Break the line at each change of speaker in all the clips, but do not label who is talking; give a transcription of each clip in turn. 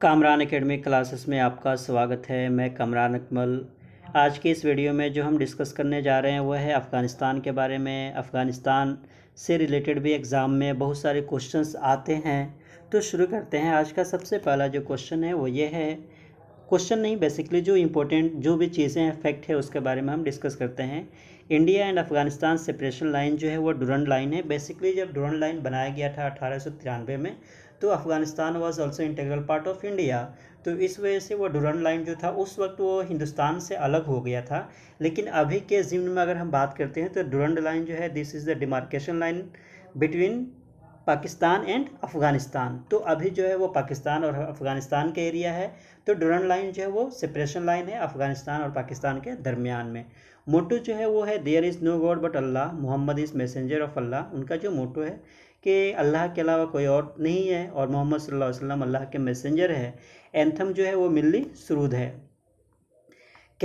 Kamran academy classes में आपका स्वागत है मैं कामरान अकमल आज के इस वीडियो में जो हम डिस्कस करने जा रहे हैं वह है अफ़गानिस्तान के बारे में अफ़गानिस्तान से रिलेटेड भी एग्ज़ाम में बहुत सारे क्वेश्चंस आते हैं तो शुरू करते हैं आज का सबसे पहला जो क्वेश्चन है वो ये है क्वेश्चन नहीं बेसिकली जो इम्पोर्टेंट जो भी चीज़ें हैं फैक्ट है उसके बारे में हम डिस्कस करते हैं India and Afghanistan separation line जो है वो डुरन लाइन है बेसिकली जब डुरन लाइन बनाया गया था अठारह में तो Afghanistan was also integral part of India तो इस वजह से वो डुरन लाइन जो था उस वक्त वो हिंदुस्तान से अलग हो गया था लेकिन अभी के जिम्न में अगर हम बात करते हैं तो डुरन लाइन जो है this is the demarcation line between Pakistan and Afghanistan तो अभी जो है वो पाकिस्तान और अफ़गानिस्तान के एरिया है तो डुरन लाइन जो है वो सेपरेशन लाइन है अफ़गानिस्तान और पाकिस्तान के दरमियान में मोटो जो है वो है there is no god but Allah Mohammed is messenger of Allah उनका जो मोटो है कि अल्लाह के अलावा कोई और नहीं है और मोहम्मद सल्लल्लाहु अलैहि वसल्लम अल्लाह के मैसेंजर है एंथम जो है वो मिल्ली सरूद है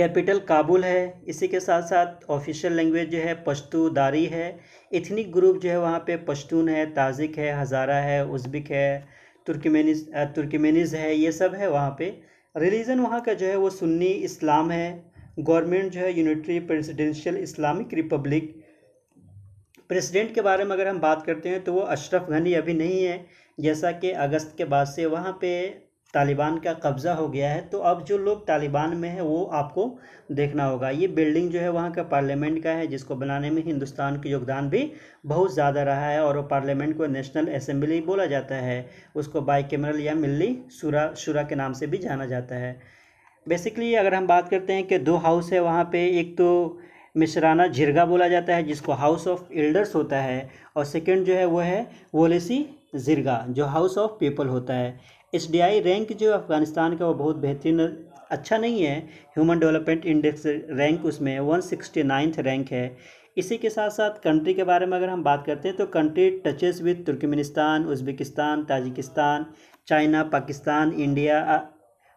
कैपिटल काबुल है इसी के साथ साथ ऑफिशियल लैंग्वेज जो है पश्तो दारी है इथनिक ग्रुप जो है वहाँ पे पश्तून है ताजिक है हज़ारा है उज्बिक है तुर्कमेनिज तुर्कमेनिज़ है ये सब है वहाँ पे रिलीज़न वहाँ का जो है वो सुन्नी इस्लाम है गवर्नमेंट जो है unitary presidential Islamic republic president के बारे में अगर हम बात करते हैं तो वो अशरफ घनी अभी नहीं है जैसा कि अगस्त के बाद से वहाँ पे तालिबान का कब्ज़ा हो गया है तो अब जो लोग तालिबान में है वो आपको देखना होगा ये बिल्डिंग जो है वहाँ का पार्लियामेंट का है जिसको बनाने में हिंदुस्तान का योगदान भी बहुत ज़्यादा रहा है और वो पार्लियामेंट को नेशनल असम्बली बोला जाता है उसको बाई कैमरल या मिल्ली शुरा शुरा के नाम से भी जाना जाता है बेसिकली अगर हम बात करते हैं कि दो हाउस है वहाँ पर एक तो मिश्राना झिरगा बोला जाता है जिसको हाउस ऑफ एल्डर्स होता है और सेकेंड जो है वो है वोलेसी जिरगा जो हाउस ऑफ पीपल होता है एस रैंक जो अफ़गानिस्तान का वो बहुत बेहतरीन अच्छा नहीं है ह्यूमन डेवलपमेंट इंडेक्स रैंक उसमें वन सिक्सटी नाइन्थ रैंक है इसी के साथ साथ कंट्री के बारे में अगर हम बात करते हैं तो country touches with Turkmenistan Uzbekistan Tajikistan China Pakistan India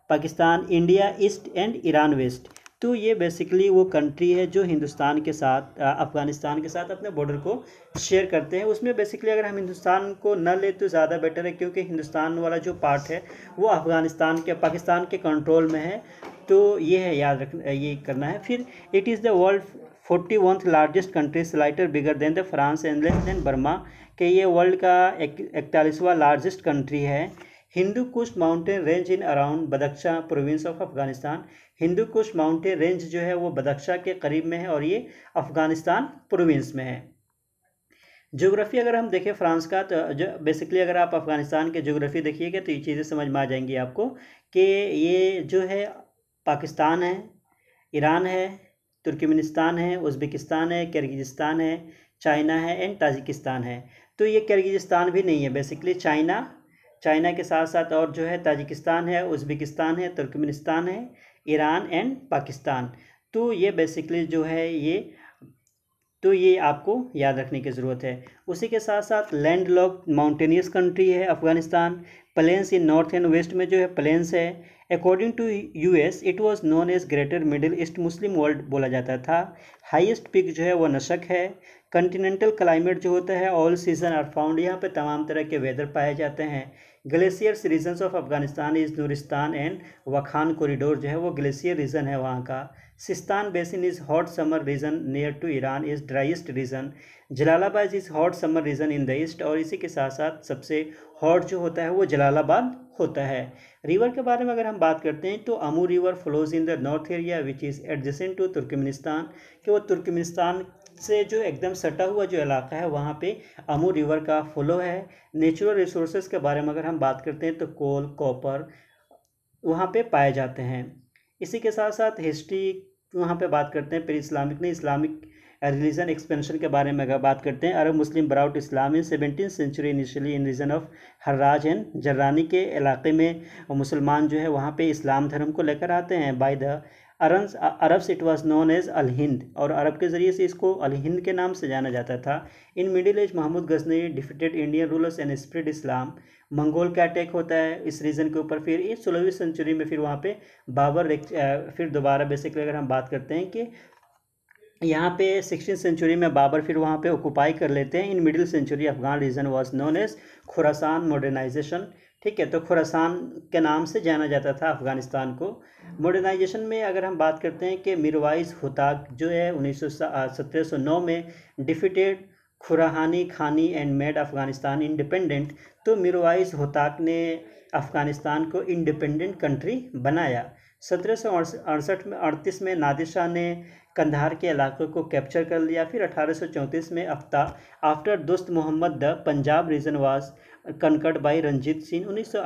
Pakistan India east and Iran west तो ये बेसिकली वो कंट्री है जो हिंदुस्तान के साथ अफ़गानिस्तान के साथ अपने बॉर्डर को शेयर करते हैं उसमें बेसिकली अगर हम हिंदुस्तान को न ले तो ज़्यादा बेटर है क्योंकि हिंदुस्तान वाला जो पार्ट है वो अफ़गानिस्तान के पाकिस्तान के कंट्रोल में है तो ये है याद रख ये करना है फिर it is the world forty वंथ largest country slightly bigger than the France and then Burma के ये वर्ल्ड का इकतालीसवा लार्जेस्ट कंट्री है Hindu Kush mountain range in around Badakhshan province of Afghanistan Hindu Kush mountain range जो है वो बदख्शा के करीब में है और ये अफगानिस्तान प्रोविंस में है जोग्राफ़ी अगर हम देखें फ्रांस का तो जो बेसिकली अगर आप अफ़गानिस्तान के जोग्राफ़ी देखिएगा तो ये चीज़ें समझ में आ जाएंगी आपको कि ये जो है पाकिस्तान है ईरान है तुर्कमेनिस्तान है उज़्बेकिस्तान है किर्गिज़स्तान है चाइना है एंड ताजिकिस्तान है तो ये किर्गिज़स्तान भी नहीं है बेसिकली चाइना चाइना के साथ साथ और जो है ताजिकिस्तान है उज़्बेकिस्तान है तुर्कमेनिस्तान है ईरान एंड पाकिस्तान तो ये बेसिकली जो है ये तो ये आपको याद रखने की ज़रूरत है उसी के साथ साथ लैंड लॉक माउंटेनियस कंट्री है Afghanistan plains in north and west में जो है प्लेन्स है according to U S it was known as greater middle east Muslim world बोला जाता था हाइस्ट पिक जो है वह नशक है कंटिनेंटल क्लाइमेट जो होता है ऑल सीजन आर फाउंड यहाँ पे तमाम तरह के वेदर पाए जाते हैं glaciers regions of Afghanistan is Nuristan and Wakhan corridor जो है वो ग्लेशियर रीजन है वहाँ का Sistan basin is hot summer region near to Iran is driest region Jalalabad is hot summer region in the east और इसी के साथ साथ सबसे हॉट जो होता है वो जलालाबाद होता है रिवर के बारे में अगर हम बात करते हैं तो Amu river flows in the north area which is adjacent to Turkmenistan कि वो तुर्कमेनिस्तान से जो एकदम सटा हुआ जो इलाका है वहाँ पे अमू रिवर का फ्लो है नेचुरल रिसोर्सेज के बारे में अगर हम बात करते हैं तो कोल कॉपर वहाँ पे पाए जाते हैं इसी के साथ साथ हिस्ट्री वहाँ पे बात करते हैं फिर इस्लामिक ने इस्लामिक रिलीजन एक्सपेंशन के बारे में अगर बात करते हैं Arab Muslim brought Islam in seventeen century initially in region of हर्राज एंड जर्रानी के इलाके में मुसलमान जो है वहाँ पे इस्लाम धर्म को लेकर आते हैं बाय द अरंस Arabs it was known as Al Hind और अरब के ज़रिए से इसको अल हिंद के नाम से जाना जाता था in middle age Mahmud Ghazni defeated Indian rulers and spread Islam Mongol का अटैक होता है इस रीजन के ऊपर फिर इस सोलहवीं सेंचुरी में फिर वहाँ पे बाबर फिर दोबारा बेसिकली अगर हम बात करते हैं कि यहाँ पे सिक्सटीन सेंचुरी में बाबर फिर वहाँ पे ऑक्यूपाई कर लेते हैं in middle century Afghan region was known as Khorasan modernization ठीक है तो खुरासान के नाम से जाना जाता था अफ़गानिस्तान को हाँ। मॉडर्नाइजेशन में अगर हम बात करते हैं कि मिरवाइज हुताक जो है उन्नीस सौ नौ में डिफिटेड खुराहानी खानी एंड मेड अफ़गानिस्तान इंडिपेंडेंट तो मिरवाइज हुताक ने अफ़गानिस्तान को इंडिपेंडेंट कंट्री बनाया सत्रह सौ अड़सठ में अड़तीस में नादिर शाह ने कंधार के इलाकों को कैप्चर कर लिया फिर अठारह सौ चौंतीस में after after Dost Mohammad the Punjab region was conquered by Ranjit Singh उन्नीस सौ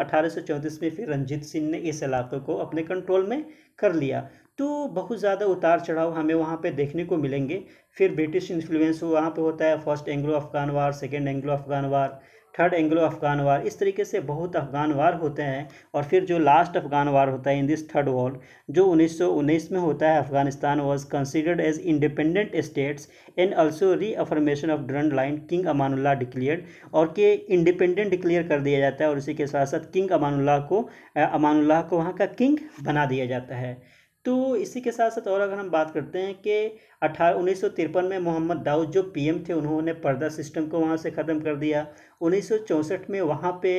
में फिर रंजीत सिंह ने इस इलाके को अपने कंट्रोल में कर लिया तो बहुत ज़्यादा उतार चढ़ाव हमें वहाँ पे देखने को मिलेंगे फिर ब्रिटिश इन्फ्लुएंस वहाँ पे होता है first Anglo Afghan war second Anglo Afghan war third Anglo Afghan war इस तरीके से बहुत अफगान वार होते हैं और फिर जो लास्ट अफगान वार होता है इन दिस थर्ड वर्ल्ड जो 1919 में होता है Afghanistan was considered as independent states and re reaffirmation of Durand line king Amanullah declared और के इंडिपेंडेंट डिक्लेयर कर दिया जाता है और इसी के साथ साथ किंग अमानुल्लाह को अमानुल्लाह को वहाँ का किंग बना दिया जाता है तो इसी के साथ साथ और अगर हम बात करते हैं कि अठारह उन्नीस में मोहम्मद दाऊद जो पीएम थे उन्होंने पर्दा सिस्टम को वहाँ से ख़त्म कर दिया उन्नीस में वहाँ पे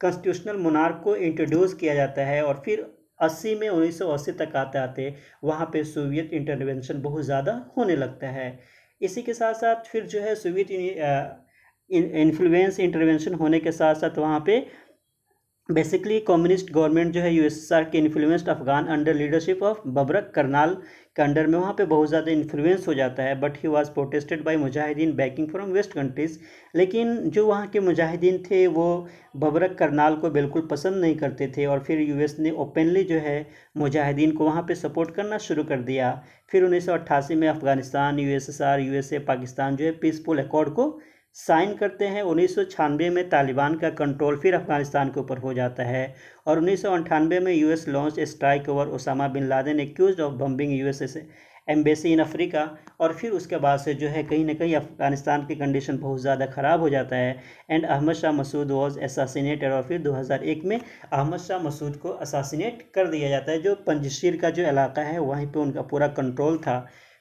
कॉन्स्टिट्यूशनल मुनार को इंट्रोड्यूस किया जाता है और फिर अस्सी में उन्नीस तक आते आते वहाँ पे सोवियत इंटरवेंशन बहुत ज़्यादा होने लगता है इसी के साथ साथ फिर जो है सोवियत इन्फ्लुएंस इंटरवेंशन होने के साथ साथ वहाँ पे बेसिकली कम्युनिस्ट गवर्नमेंट जो है यूएसएसआर के influenced Afghan under leadership of Babrak Karmal के अंडर में वहाँ पे बहुत ज़्यादा इन्फ्लुएंस हो जाता है but he was protested by mujahideen backing from west countries लेकिन जो वहाँ के मुजाहिदीन थे वो बबरक करनाल को बिल्कुल पसंद नहीं करते थे और फिर एस ने ओपनली जो है मुजाहिदीन को वहाँ पर सपोर्ट करना शुरू कर दिया फिर उन्नीस में अफ़गानिस्तान यू एस पाकिस्तान जो है पीसफुल एकॉर्ड को साइन करते हैं उन्नीस में तालिबान का कंट्रोल फिर अफगानिस्तान के ऊपर हो जाता है और उन्नीस में US launch strike over Osama bin Laden accuse of bombing U S embassy in Africa और फिर उसके बाद से जो है कहीं ना कहीं अफगानिस्तान की कंडीशन बहुत ज़्यादा ख़राब हो जाता है and Ahmad Shah Massoud was assassinated और फिर 2001 में अहमद शाह मसूद को असासीनेट कर दिया जाता है जो पंजशीर का जो इलाका है वहीं पे उनका पूरा कंट्रोल था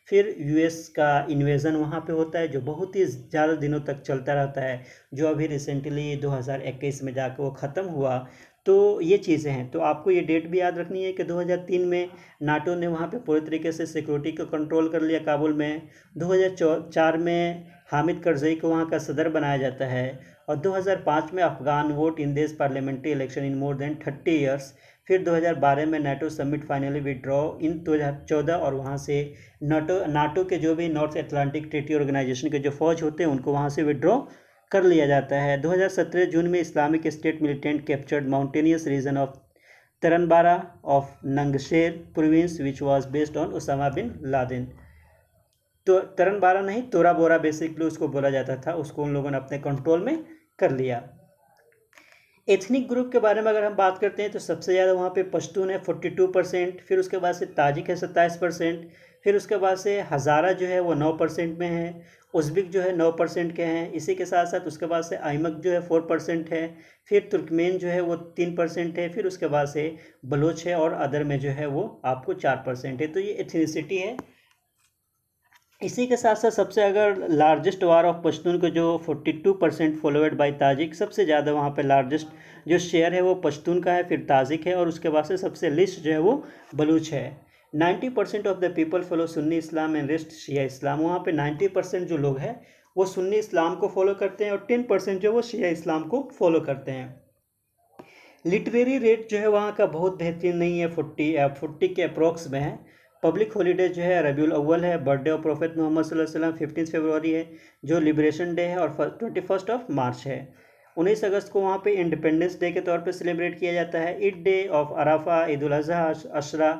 फिर यूएस का इन्वेज़न वहाँ पे होता है जो बहुत ही ज़्यादा दिनों तक चलता रहता है जो अभी रिसेंटली 2021 में जाकर वो ख़त्म हुआ तो ये चीज़ें हैं तो आपको ये डेट भी याद रखनी है कि 2003 में नाटो ने वहाँ पे पूरे तरीके से सिक्योरिटी को कंट्रोल कर लिया काबुल में 2004 में हामिद करजई को वहाँ का सदर बनाया जाता है और 2005 में अफगान वोट इन देश parliamentary election in more than thirty years फिर 2012 में NATO summit finally withdraw in 2014 और वहाँ से नाटो नाटो के जो भी नॉर्थ एटलांटिक ट्रिटी ऑर्गेनाइजेशन के जो फौज होते हैं उनको वहाँ से विड्रॉ कर लिया जाता है 2017 जून में Islamic state militant captured mountainous region of तरनबारा of नंगशेर province which was based on Usama bin Laden तो तरनबारा नहीं तोरा बोरा बेसिकली उसको बोला जाता था उसको उन लोगों ने अपने कंट्रोल में कर लिया एथनिक ग्रुप के बारे में अगर हम बात करते हैं तो सबसे ज़्यादा वहाँ पे पश्तून है फोर्टी टू परसेंट फिर उसके बाद से ताजिक है सत्ताईस परसेंट फिर उसके बाद से हज़ारा जो है वो नौ परसेंट में है उज्बिक जो है नौ परसेंट के हैं इसी के साथ साथ उसके बाद से आइमक जो है फोर परसेंट है फिर तुर्कमेन जो है वो तीन परसेंट है फिर उसके बाद से बलोच है और अदर में जो है वो आपको चार परसेंट है तो ये एथनिसिटी है इसी के साथ साथ सबसे अगर लार्जेस्ट वार ऑफ पश्तून को जो 42 परसेंट फॉलोवेड बाई ताजिक सबसे ज़्यादा वहाँ पे लार्जेस्ट जो शेयर है वो पश्तून का है फिर ताजिक है और उसके बाद से सबसे लिस्ट जो है वो बलूच है 90 percent of the people follow Sunni Islam and rest Shia Islam वहाँ पे 90 परसेंट जो लोग हैं वो सुन्नी इस्लाम को फॉलो करते हैं और टेन परसेंट जो वो शिया इस्लाम को फॉलो करते हैं लिटरेरी रेट जो है वहाँ का बहुत बेहतरीन नहीं है फोर्टी फोर्टी के अप्रोक्स में है पब्लिक हॉलीडे जो है रबी अव्वल है बर्थडे ऑफ प्रोफेट मोहम्मद वसल्लम फिफ्टीन फरवरी है जो लिबरेशन डे है और ट्वेंटी फर्स्ट ऑफ मार्च है उन्नीस अगस्त को वहाँ पे इंडिपेंडेंस डे के तौर पे सेलिब्रेट किया जाता है Eid day of Arafah Eid Adha Ashura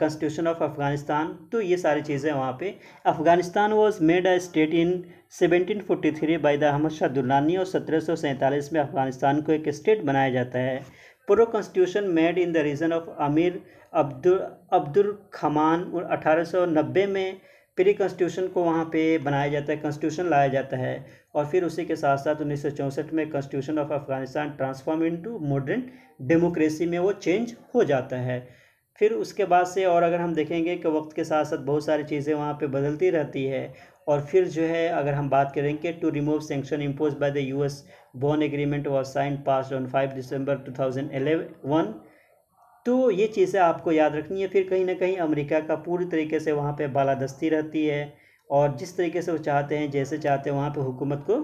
constitution of Afghanistan तो ये सारी चीज़ें वहाँ पे Afghanistan was made a state in 1743 by the Ahmad Shah Durrani और सत्रह में अफ़गानिस्तान को एक स्टेट बनाया जाता है pro constitution made in the region of Amir Abdul Abdul खमान और 1890 में प्री कॉन्स्टिट्यूशन को वहाँ पे बनाया जाता है कॉन्स्टिट्यूशन लाया जाता है और फिर उसी के साथ साथ उन्नीस में constitution of Afghanistan transform into modern democracy में वो चेंज हो जाता है फिर उसके बाद से और अगर हम देखेंगे कि वक्त के साथ साथ बहुत सारी चीज़ें वहाँ पर बदलती रहती है और फिर जो है अगर हम बात करेंगे to remove sanction impose by the U S Bonn agreement was sign pass on five December two thousand तो ये चीज़ें आपको याद रखनी है फिर कहीं ना कहीं अमेरिका का पूरी तरीके से वहाँ पे बालादस्ती रहती है और जिस तरीके से वो चाहते हैं जैसे चाहते हैं वहाँ पे हुकूमत को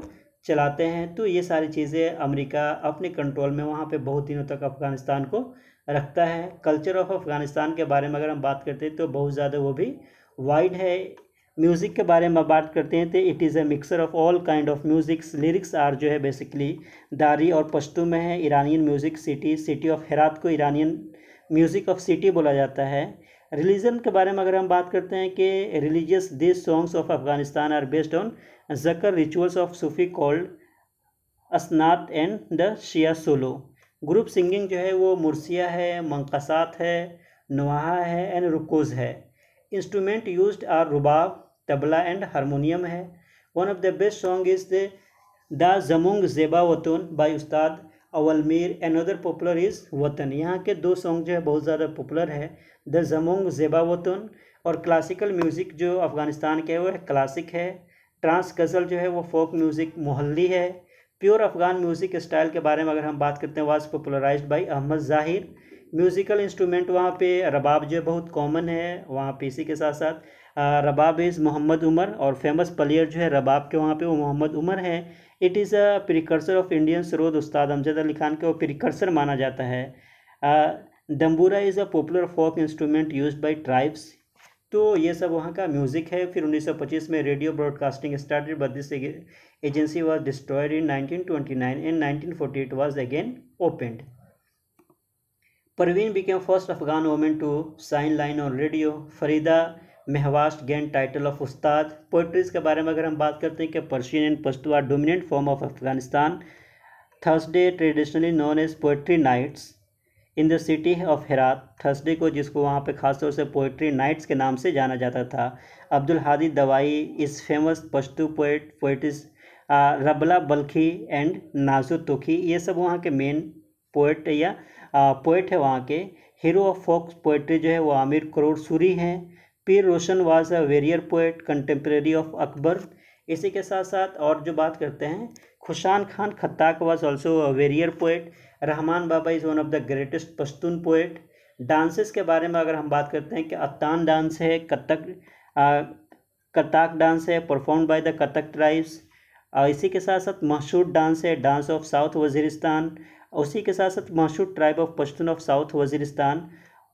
चलाते हैं तो ये सारी चीज़ें अमेरिका अपने कंट्रोल में वहाँ पे बहुत दिनों तक अफ़गानिस्तान को रखता है कल्चर ऑफ अफ़गानिस्तान के बारे में अगर हम बात करते हैं तो बहुत ज़्यादा वो भी वाइड है म्यूज़िक के बारे में बात करते हैं तो it is a mixer of all kind of musics lyrics are जो है बेसिकली दारी और पश्तू में है Iranian music city city of Herat को ईरानियन म्यूज़िक ऑफ सिटी बोला जाता है रिलीजन के बारे में अगर हम बात करते हैं कि religious this songs of Afghanistan are based on zikr rituals of Sufi called असनात and the Shia solo group singing जो है वो मुरसिया है मंकसात है नुहा है एंड रुकोज है instrument use are rubab tabla and harmonium है one of the best song is the the जमुंग जेबा वतून by Ustad Awal Mir another popular is Watan यहाँ के दो सॉन्ग जो है बहुत ज़्यादा पॉपुलर है द जमोंग जेबा वतन और क्लासिकल म्यूज़िक जो अफ़गानिस्तान के है वो है क्लासिक है ट्रांस गज़ल जो है वो फोक म्यूज़िक मोहल्ली है प्योर अफ़गान म्यूज़िक स्टाइल के बारे में अगर हम बात करते हैं वाज पॉपुलराइज बाई अहमद ज़ाहिर म्यूज़िकल इंस्ट्रूमेंट वहाँ पे रबाब जो है बहुत कॉमन है वहाँ पे इसी के साथ साथ रबाब इज़ मोहम्मद उमर और फेमस प्लेयर जो है रबाब के वहाँ पे वो मोहम्मद उमर हैं it is a precursor of Indian sarod Ustad Amjad Ali Khan को प्रिकर्सर माना जाता है dambura is a popular folk instrument use by tribes तो ये सब वहाँ का म्यूज़िक है फिर 1925 में radio broadcasting started but this agency was destroyed in 1929 and 1948 was again opened Parveen became first Afghan women to sign line on radio Farida Mahwash gain title of Ustad poetries के बारे में अगर हम बात करते हैं कि Persian and Pashto dominant form of Afghanistan Thursday traditionally known as poetry nights in the city of Herat Thursday को जिसको वहाँ पे खासतौर से पोइट्री नाइट्स के नाम से जाना जाता था Abdul Hadi Dawai is famous Pashto poet poetries Rabia Balkhi and Nazo Tokhi ये सब वहाँ के मेन पोइट या पोइट है वहाँ के हीरो ऑफ फोक पोइट्री जो है वो आमिर करोड़ सूरी हैं Pir Roshan was a warrior poet contemporary of Akbar इसी के साथ साथ और जो बात करते हैं Khushal Khan Khattak was also a warrior poet Rahman Baba is one of the greatest Pashtun poet dances के बारे में अगर हम बात करते हैं कि अत्तान डांस है कत्थक कथाक डांस है perform by the Khattak tribes इसी के साथ साथ मशहूर डांस है डांस ऑफ साउथ वजीरिस्तान उसी के साथ साथ मशहूर tribe of Pashtun of south Waziristan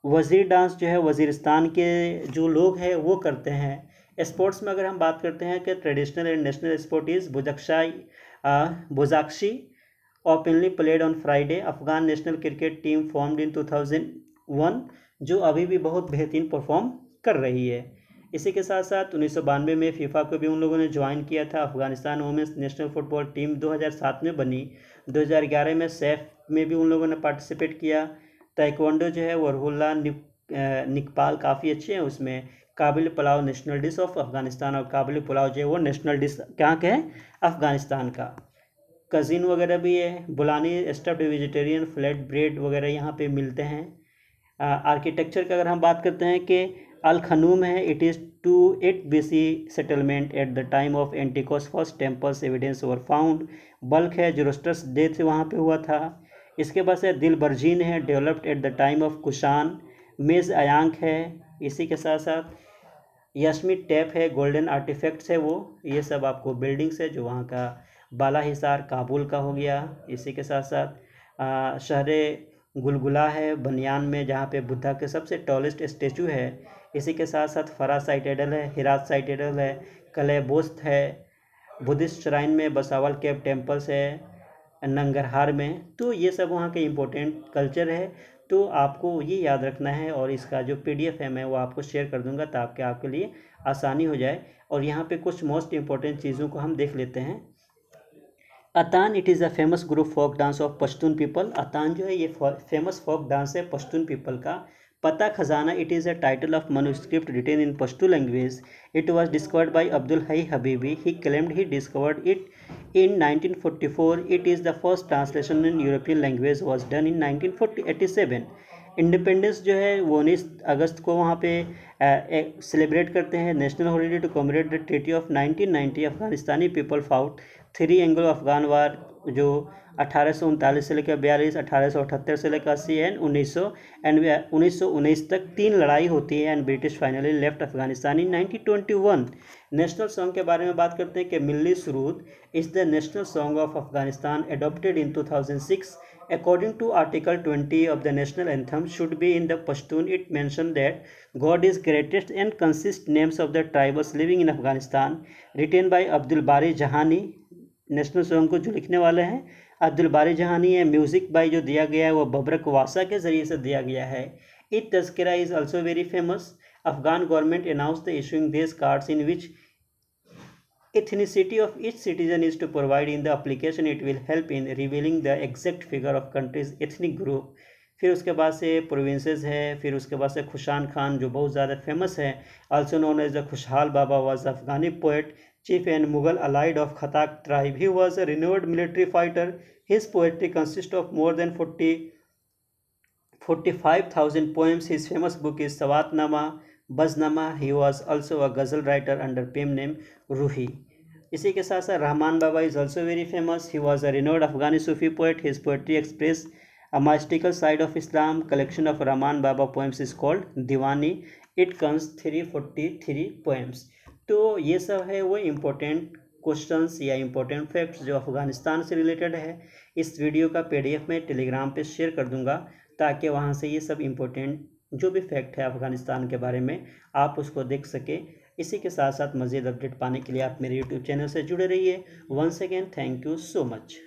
Wazir dance जो है वज़ीरिस्तान के जो लोग हैं वो करते हैं स्पोर्ट्स में अगर हम बात करते हैं कि traditional and national sport is buzkashi buzkashi openly played on Friday Afghan national cricket team formed in 2001 जो अभी भी बहुत बेहतरीन परफॉर्म कर रही है इसी के साथ साथ उन्नीस में फीफा को भी उन लोगों ने ज्वाइन किया था Afghanistan women's national football team 2007 में बनी 2011 में सैफ में भी उन लोगों ने पार्टिसिपेट किया ताइक्वांडो जो है वरहुल्ला निकपाल काफ़ी अच्छे हैं उसमें Kabuli pulao national dish of Afghanistan और काबिल पुलाव जो है वो नेशनल डिश कहाँ के हैं अफ़गानिस्तान का कज़िन वगैरह भी है bolani stuffed vegetarian flat bread वगैरह यहाँ पे मिलते हैं आर्किटेक्चर का अगर हम बात करते हैं कि अल खनूम है it is two eight B C settlement at the time of Antiochus first temples evidence over found Balkh है जोरोस्टर्स डेथ वहाँ पे हुआ था इसके बाद से दिलबरजीन है developed at the time of Kushan Mes Aynak है इसी के साथ साथ यशमी टैप है गोल्डन आर्टिफैक्ट्स है वो ये सब आपको बिल्डिंग्स है जो वहाँ का बाला हिसार काबुल का हो गया इसी के साथ साथ शहर गुलगुला है बनियान में जहाँ पे बुद्धा के सबसे टॉलेस्ट स्टेचू है इसी के साथ साथ फरा साइटेडल है हिराज साइटेडल है कलेबोस्त है बुद्धिस्ट श्राइन में बसावल केव टेम्पल्स है नंगरहार में तो ये सब वहाँ के इम्पोर्टेंट कल्चर है तो आपको ये याद रखना है और इसका जो पीडीएफ है मैं वो आपको शेयर कर दूंगा ताकि आपके लिए आसानी हो जाए और यहाँ पे कुछ मोस्ट इम्पोर्टेंट चीज़ों को हम देख लेते हैं Attan it is a famous group folk dance of Pashtun people Attan जो है ये फेमस फोक डांस है पश्तून पीपल का Pata Khazana it is a title of manuscript written in Pashto language it was discovered by Abdul Hai Habibi he claimed he discovered it In 1944, it is the first translation in European language was done in 1987. Independence जो है वो उन्नीस अगस्त को वहाँ पे celebrate करते हैं national holiday to commemorate the treaty of 1990 Afghanistani people fought three Anglo Afghan war जो अठारह से लेकर बयालीस अठारह से लेकर अस्सी एंड उन्नीस एंड उन्नीस तक तीन लड़ाई होती है and British finally left Afghanistan in 1921 national song के बारे में बात करते हैं कि Milli Surood is the national song of Afghanistan adopted in 2006 According to Article 20 of the national anthem should be in the Pashtun, it mentioned that God is greatest and consists names of the tribes living in Afghanistan, written by Abdul Bari Jahani. national song को जो लिखने वाले हैं अब्दुल बारी जहानी है music by जो दिया गया है वो बबरक वासा के ज़रिए से दिया गया है it Tazkira is also very famous Afghan government announce the issuing this cards in which ethnicity of each citizen is to provide in the application it will help in revealing the exact figure of countries ethnic group फिर उसके बाद से provinces है फिर उसके बाद से खुशान खान जो बहुत ज़्यादा फेमस है also known as the Khushal Baba was Afghani poet chief and Mughal allied of Khatak tribe. He was a renowned military fighter. His poetry consists of more than 40, 45,000 poems. His famous book is Sawatnama, Baznama. He was also a ghazal writer under pen name Ruhi. इसी के साथ साथ Rahman Baba is also very famous he was a renowned Afghani Sufi poet his poetry express a mystical side of islam collection of rahman baba poems is called diwani it contains 343 poems तो ये सब है वो important questions या important facts जो अफ़गानिस्तान से related है इस वीडियो का पीडीएफ मैं टेलीग्राम पे शेयर कर दूंगा ताकि वहाँ से ये सब इम्पोर्टेंट जो भी फैक्ट है अफ़गानिस्तान के बारे में आप उसको देख सकें इसी के साथ साथ मज़ीद अपडेट पाने के लिए आप मेरे यूट्यूब चैनल से जुड़े रहिए वंस अगेन थैंक यू सो मच